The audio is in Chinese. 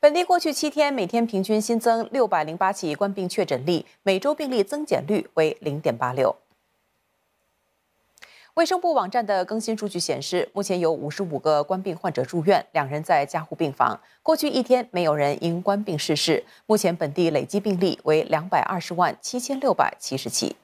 本地过去七天每天平均新增六百零八起冠病确诊例，每周病例增减率为零点八六。卫生部网站的更新数据显示，目前有五十五个冠病患者住院，两人在家护病房。过去一天没有人因冠病逝世。目前本地累计病例为两百二十万七千六百七十起。